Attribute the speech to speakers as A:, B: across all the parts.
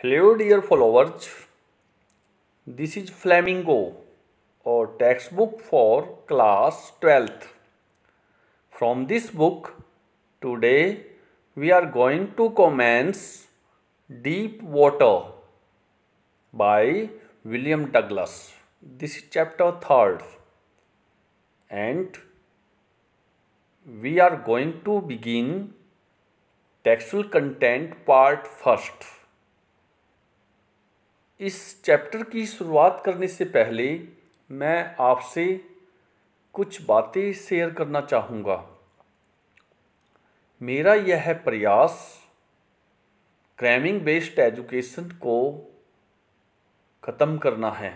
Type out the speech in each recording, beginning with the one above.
A: Hello dear followers, this is Flamingo or textbook for class 12th. From this book, today we are going to commence Deep Water by William Douglas. This is chapter 3rd and we are going to begin textual content part first. इस chapter की शुरुआत करने से पहले मैं आपसे कुछ बातें शेयर करना चाहूँगा मेरा यह प्रयास क्रैमिंग बेस्ड एजुकेशन को ख़त्म करना है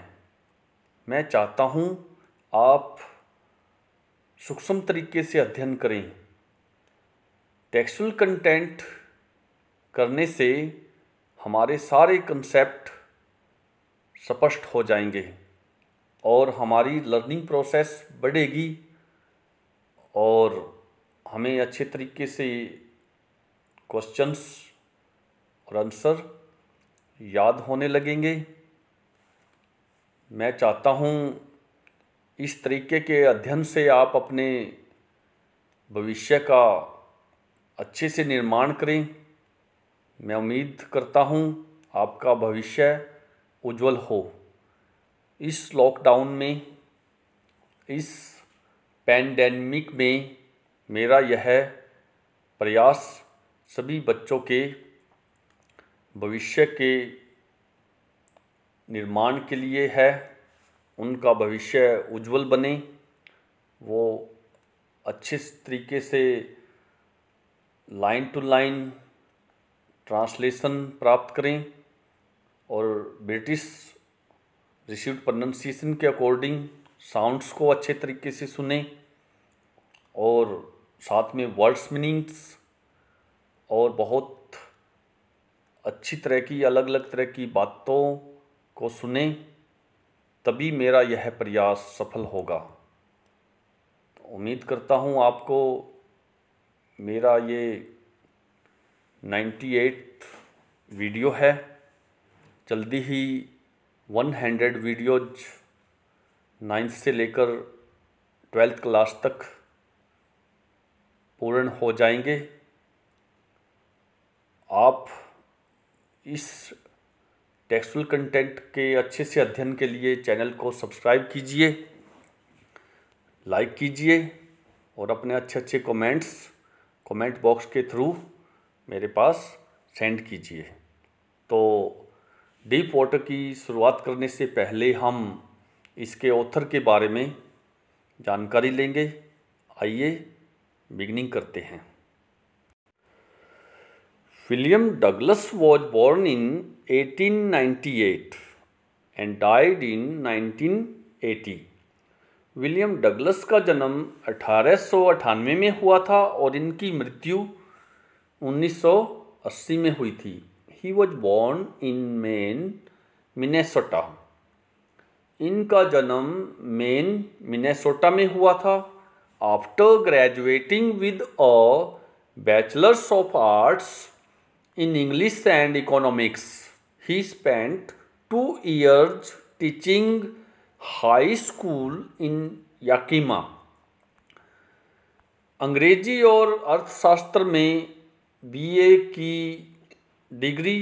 A: मैं चाहता हूँ आप सूक्ष्म तरीके से अध्ययन करें टेक्सुअल कंटेंट करने से हमारे सारे कंसेप्ट स्पष्ट हो जाएंगे और हमारी लर्निंग प्रोसेस बढ़ेगी और हमें अच्छे तरीके से क्वेश्चंस और आंसर याद होने लगेंगे मैं चाहता हूँ इस तरीके के अध्ययन से आप अपने भविष्य का अच्छे से निर्माण करें मैं उम्मीद करता हूँ आपका भविष्य उज्जवल हो इस लॉकडाउन में इस पैंडेमिक में मेरा यह प्रयास सभी बच्चों के भविष्य के निर्माण के लिए है उनका भविष्य उज्जवल बने वो अच्छे तरीके से लाइन टू लाइन ट्रांसलेशन प्राप्त करें और ब्रिटिश रिसीव्ड प्रनंसिएशन के अकॉर्डिंग साउंड्स को अच्छे तरीके से सुने और साथ में वर्ड्स मीनिंग्स और बहुत अच्छी तरह की अलग अलग तरह की बातों को सुने तभी मेरा यह प्रयास सफल होगा उम्मीद करता हूँ आपको मेरा ये 98 वीडियो है जल्दी ही वन हंड्रेड वीडियोज नाइन्थ से लेकर ट्वेल्थ क्लास तक पूर्ण हो जाएंगे आप इस टेक्सुअल कंटेंट के अच्छे से अध्ययन के लिए चैनल को सब्सक्राइब कीजिए लाइक कीजिए और अपने अच्छे अच्छे कमेंट्स कमेंट बॉक्स के थ्रू मेरे पास सेंड कीजिए तो डीप वाटर की शुरुआत करने से पहले हम इसके ऑथर के बारे में जानकारी लेंगे आइए बिगनिंग करते हैं William Douglas was born in 1898 and died in 1980 William Douglas का जन्म अठारह में हुआ था और इनकी मृत्यु 1980 में हुई थी he was born in Maine Minnesota इनका जन्म मेन मिनेसोटा में हुआ था after graduating with a bachelor's of arts in English and economics he spent two years teaching high school in Yakima अंग्रेजी और अर्थशास्त्र में बीए की डिग्री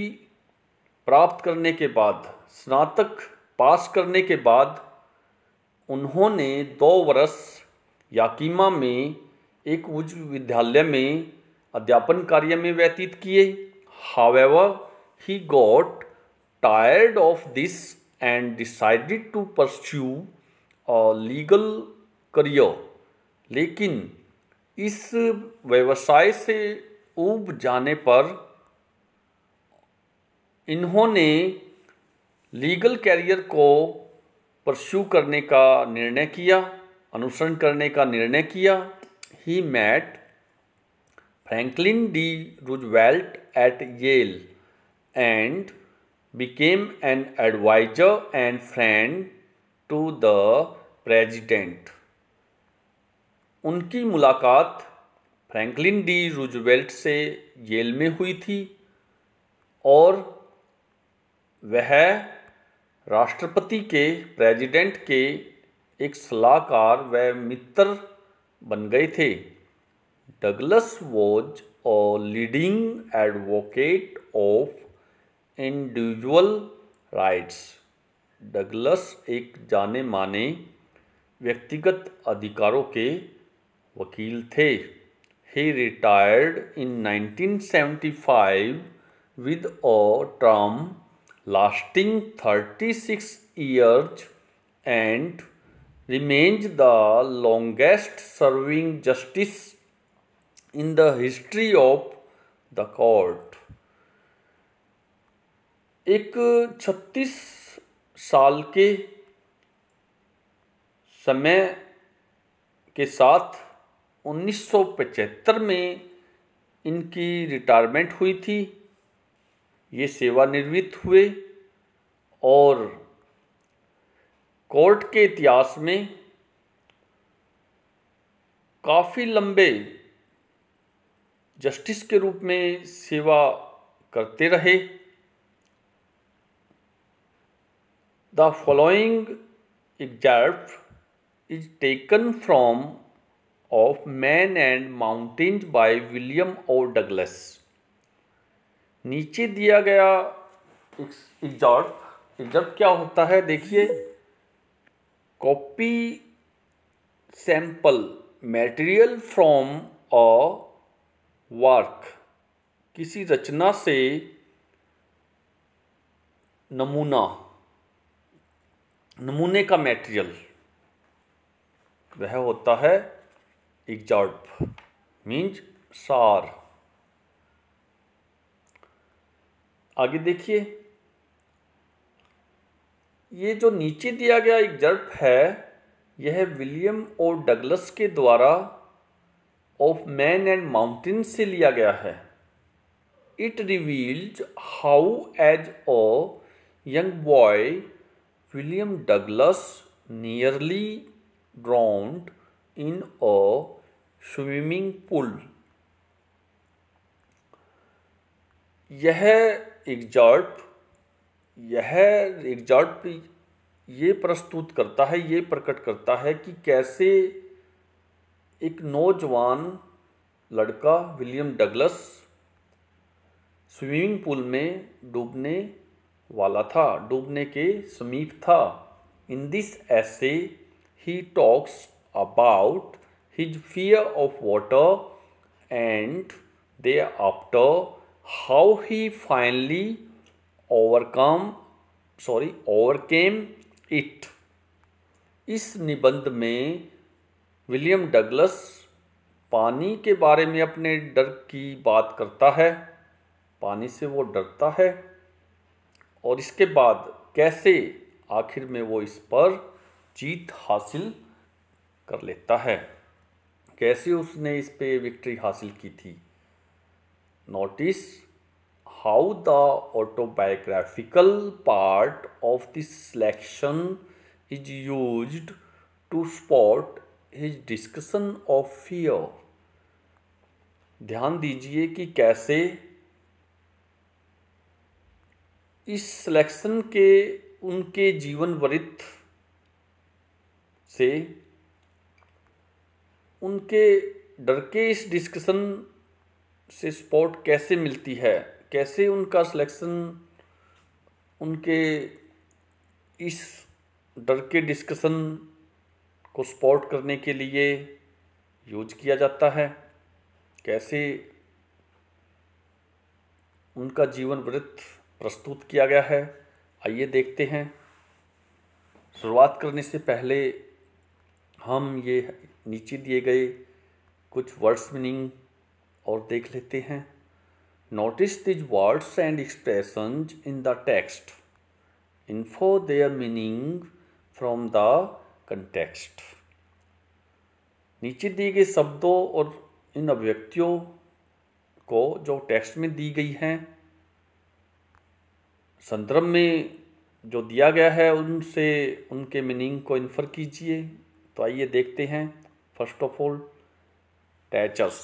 A: प्राप्त करने के बाद स्नातक पास करने के बाद उन्होंने दो वर्ष याकीमा में एक उच्च विद्यालय में अध्यापन कार्य में व्यतीत किए however he got tired of this and decided to pursue a legal career लेकिन इस व्यवसाय से ऊब जाने पर इन्होंने लीगल कैरियर को परस्यू करने का निर्णय किया अनुसरण करने का निर्णय किया he met Franklin D Roosevelt at Yale and became an adviser and friend to the president उनकी मुलाकात फ्रैंकलिन डी रुजवेल्ट से येल में हुई थी और वह राष्ट्रपति के प्रेसिडेंट के एक सलाहकार व मित्र बन गए थे Douglas was a leading advocate of individual rights Douglas एक जाने माने व्यक्तिगत अधिकारों के वकील थे he retired in 1975 with a term lasting 36 years and remains the longest serving justice in the history of the court. एक 36 साल के समय के साथ 1975 में इनकी रिटायरमेंट हुई थी ये सेवानिवृत्त हुए और कोर्ट के इतिहास में काफ़ी लंबे जस्टिस के रूप में सेवा करते रहे the following excerpt is taken from of man and mountains by William O Douglas नीचे दिया गया एग्जॉर्ब एग्जॉर्ब क्या होता है देखिए copy sample material from a work किसी रचना से नमूना नमूने का मटेरियल वह होता है एग्जॉर्ब मीन्स सार आगे देखिए ये जो नीचे दिया गया एक जर्फ है यह विलियम और डगलस के द्वारा ऑफ मैन एंड माउंटेन से लिया गया है it revealed how as a young boy William Douglas nearly drowned in a swimming pool यह एग्जॉर्ट यह एग्जॉर्ट ये प्रस्तुत करता है ये प्रकट करता है कि कैसे एक नौजवान लड़का विलियम डगलस स्विमिंग पूल में डूबने वाला था डूबने के समीप था in this essay he talks about his fear of water and they after how he finally overcome sorry overcame it इस निबंध में विलियम डगलस पानी के बारे में अपने डर की बात करता है पानी से वो डरता है और इसके बाद कैसे आखिर में वो इस पर जीत हासिल कर लेता है कैसे उसने इस पे विक्ट्री हासिल की थी notice how the autobiographical part of the selection is use to spot his discussion of fear ध्यान दीजिए कि कैसे इस सिलेक्शन के उनके जीवन वृत्त से उनके डर के इस डिस्कशन से स्पॉट कैसे मिलती है कैसे उनका सिलेक्शन उनके इस डर के डिस्कशन को स्पॉट करने के लिए यूज किया जाता है कैसे उनका जीवन वृत्त प्रस्तुत किया गया है आइए देखते हैं शुरुआत करने से पहले हम ये नीचे दिए गए कुछ वर्ड्स मीनिंग और देख लेते हैं notice these words and expression in the text infer their meaning from the context नीचे दिए गए शब्दों और इन अभिव्यक्तियों को जो टेक्स्ट में दी गई हैं संदर्भ में जो दिया गया है उनसे उनके मीनिंग को इन्फर कीजिए तो आइए देखते हैं फर्स्ट ऑफ ऑल टैचस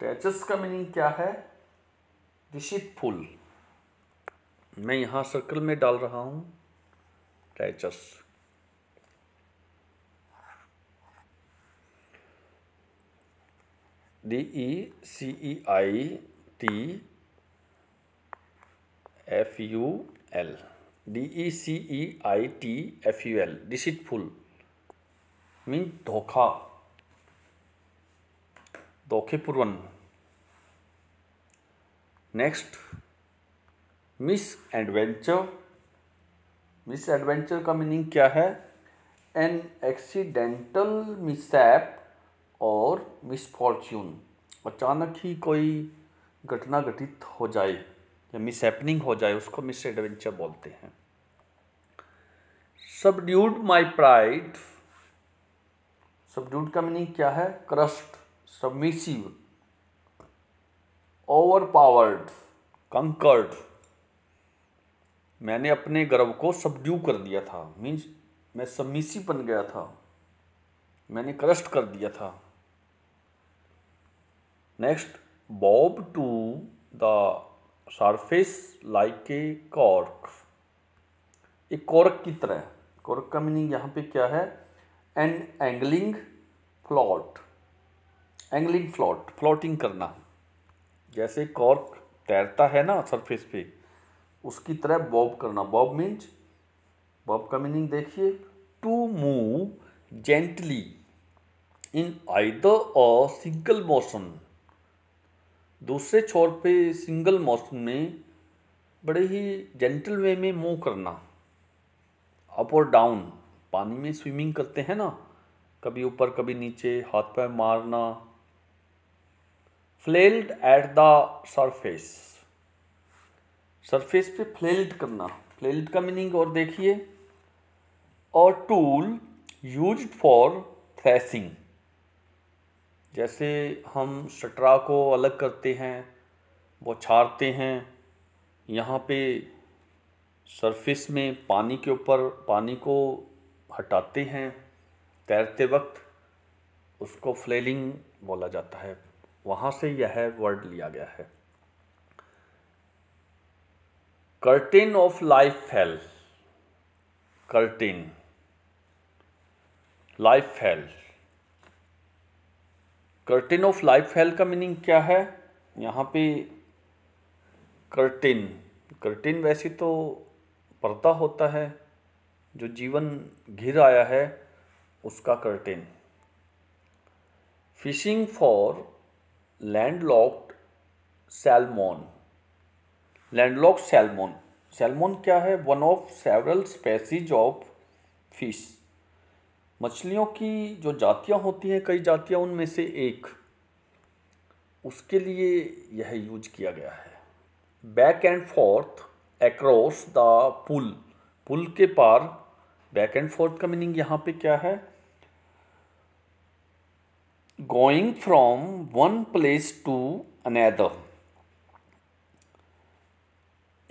A: टैचस का मीनिंग क्या है रिसिपफुल मैं यहां सर्कल में डाल रहा हूं टैचस D E C E I T F U L D E C E I T F U L full mean धोखा दोखेपुरवन next misadventure misadventure का मीनिंग क्या है एन एक्सीडेंटल मिसैप और मिसफॉर्च्यून अचानक ही कोई घटना घटित हो जाए या मिस एपनिंग हो जाए उसको मिस एडवेंचर बोलते हैं सबड्यूड माई प्राइड सबड्यूड का मीनिंग क्या है क्रस्ट submissive, पावर्ड कंकर्ड मैंने अपने गर्व को सबड्यू कर दिया था मीन्स मैं सबमिसी बन गया था मैंने क्रस्ट कर दिया था next bob to the surface like a cork एक कॉर्क की तरह कॉर्क का मीनिंग यहाँ पे क्या है an angling float angling float floating करना जैसे कॉर्क तैरता है ना सरफेस पे उसकी तरह बॉब करना बॉब मीन्स बॉब का मीनिंग देखिए to move gently in either और सिंगल मोशन दूसरे छोर पे सिंगल मोशन में बड़े ही जेंटल वे में मूव करना अप और डाउन पानी में स्विमिंग करते हैं ना कभी ऊपर कभी नीचे हाथ पैर मारना flailed at the surface surface पे फ्लेल्ड करना फ्लेल्ड का मीनिंग और देखिए और टूल यूज फॉर थ्रेसिंग जैसे हम शटरा को अलग करते हैं वो छारते हैं यहाँ पे सरफेस में पानी के ऊपर पानी को हटाते हैं तैरते वक्त उसको फ्लेलिंग बोला जाता है वहां से यह वर्ड लिया गया है curtain of life fell curtain life fell curtain of life fell का मीनिंग क्या है यहाँ पे कर्टेन कर्टेन वैसे तो पर्दा होता है जो जीवन घिर आया है उसका curtain fishing for landlocked salmon landlock salmon salmon क्या है one of several species of fish मछलियों की जो जातियां होती हैं कई जातियां उनमें से एक उसके लिए यह यूज किया गया है back and forth across the pool pool के पार बैक एंड फोर्थ का मीनिंग यहाँ पे क्या है going from one place to another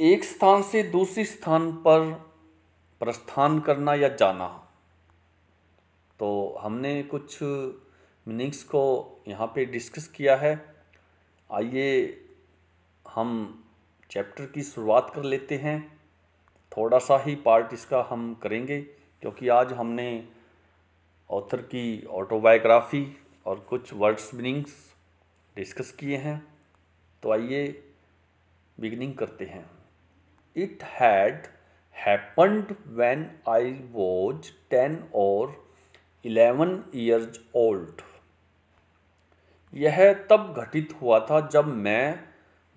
A: एक स्थान से दूसरे स्थान पर प्रस्थान करना या जाना तो हमने कुछ मीनिंग्स को यहाँ पे डिस्कस किया है आइए हम चैप्टर की शुरुआत कर लेते हैं थोड़ा सा ही पार्ट इसका हम करेंगे क्योंकि आज हमने ऑथर की ऑटोबायोग्राफी और कुछ वर्ड्स मीनिंग्स डिस्कस किए हैं तो आइए बिगनिंग करते हैं it had happened when I was ten or eleven years old यह तब घटित हुआ था जब मैं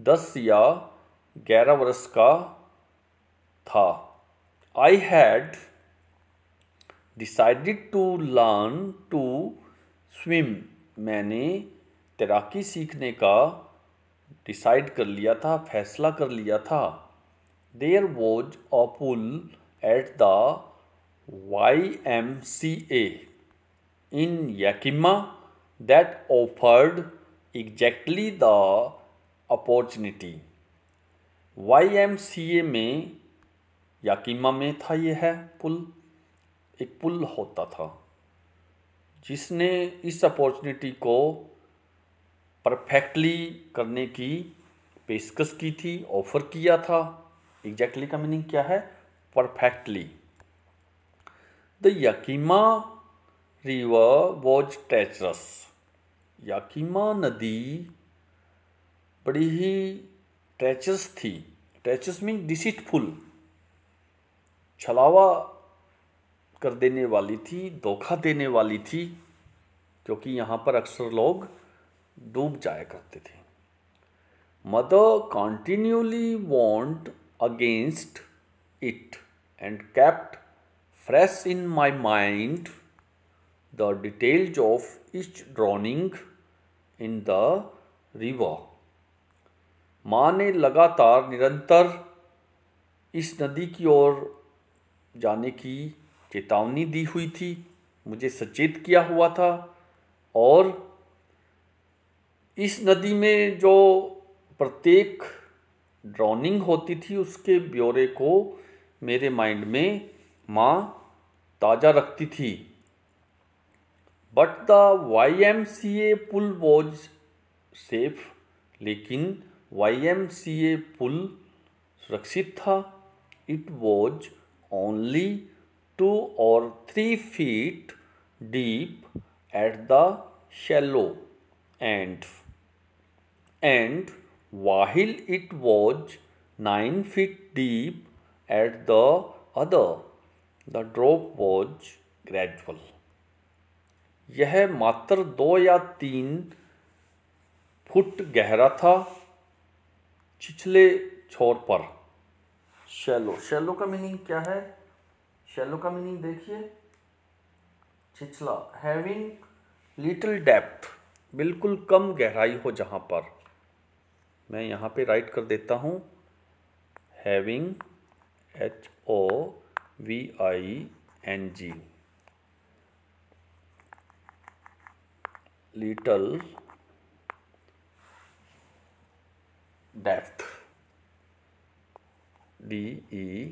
A: दस या ग्यारह वर्ष का था I had decided to learn to swim मैंने तैराकी सीखने का डिसाइड कर लिया था फैसला कर लिया था there was a pool at the Y M C A in Yakima that offered exactly the opportunity Y M C A में याकिमा में था यह है पुल एक पुल होता था जिसने इस अपॉर्चुनिटी को परफेक्टली करने की पेशकश की थी ऑफ़र किया था एग्जैक्टली का मीनिंग क्या है perfectly the Yakima river was treacherous Yakima नदी बड़ी ही टैचस थी टैचस मीन डिसिटफुल छलावा कर देने वाली थी धोखा देने वाली थी क्योंकि यहाँ पर अक्सर लोग डूब जाया करते थे mother continuously warned against it and kept fresh in my mind the details of each drowning in the river माँ ने लगातार निरंतर इस नदी की ओर जाने की चेतावनी दी हुई थी मुझे सचेत किया हुआ था और इस नदी में जो प्रत्येक ड्रॉनिंग होती थी उसके ब्यौरे को मेरे माइंड में माँ ताज़ा रखती थी but the Y M C A pool was safe लेकिन Y M C A pool सुरक्षित था it was only two or three feet deep at the shallow end end while it was nine feet deep at the other the drop was gradual यह मात्र दो या तीन foot गहरा था छिछले छोर पर शेलो शेलो का मीनिंग क्या है शेलो का मीनिंग देखिए छिछला हैविंग लिटिल डेप्थ बिल्कुल कम गहराई हो जहाँ पर मैं यहाँ पे राइट कर देता हूँ having H O V I N G little depth D E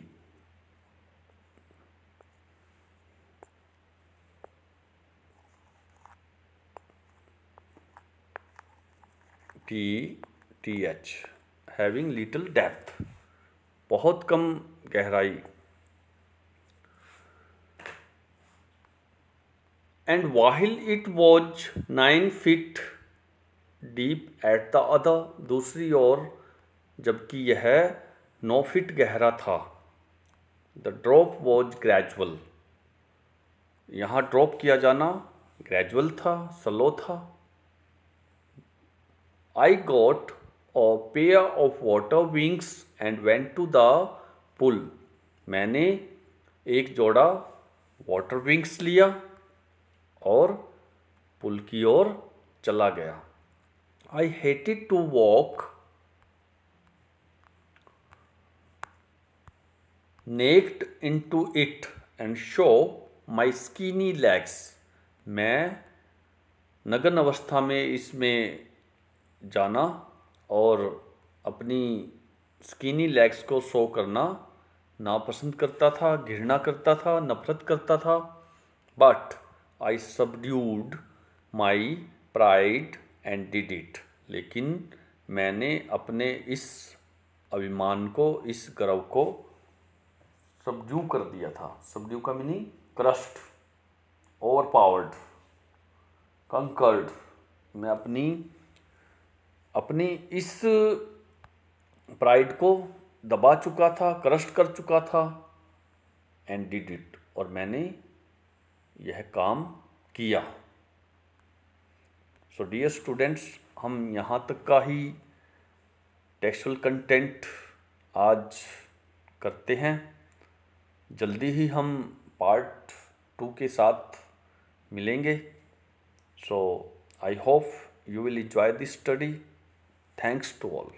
A: T T H having little depth बहुत कम गहराई and while it was nine feet deep at the other दूसरी ओर जबकि यह नौ फिट गहरा था द ड्रॉप वॉज ग्रेजुअल यहाँ ड्रॉप किया जाना ग्रेजुअल था स्लो था I got a pair of water wings and went to the pool मैंने एक जोड़ा वाटर विंग्स लिया और पुल की ओर चला गया I hated to walk naked into it and show my skinny legs मैं नगन अवस्था में इसमें जाना और अपनी स्किनी लेग्स को शो करना नापसंद करता था घृणा करता था नफरत करता था but I subdued my pride and did it लेकिन मैंने अपने इस अभिमान को इस गर्व को सबड्यू कर दिया था सबड्यू का meaning crushed overpowered conquered मैं अपनी अपनी इस प्राइड को दबा चुका था क्रस्ट कर चुका था एंड डिड इट और मैंने यह काम किया सो डियर स्टूडेंट्स हम यहाँ तक का ही टेक्सुअल कंटेंट आज करते हैं जल्दी ही हम पार्ट टू के साथ मिलेंगे so I hope you will enjoy this study Thanks to all.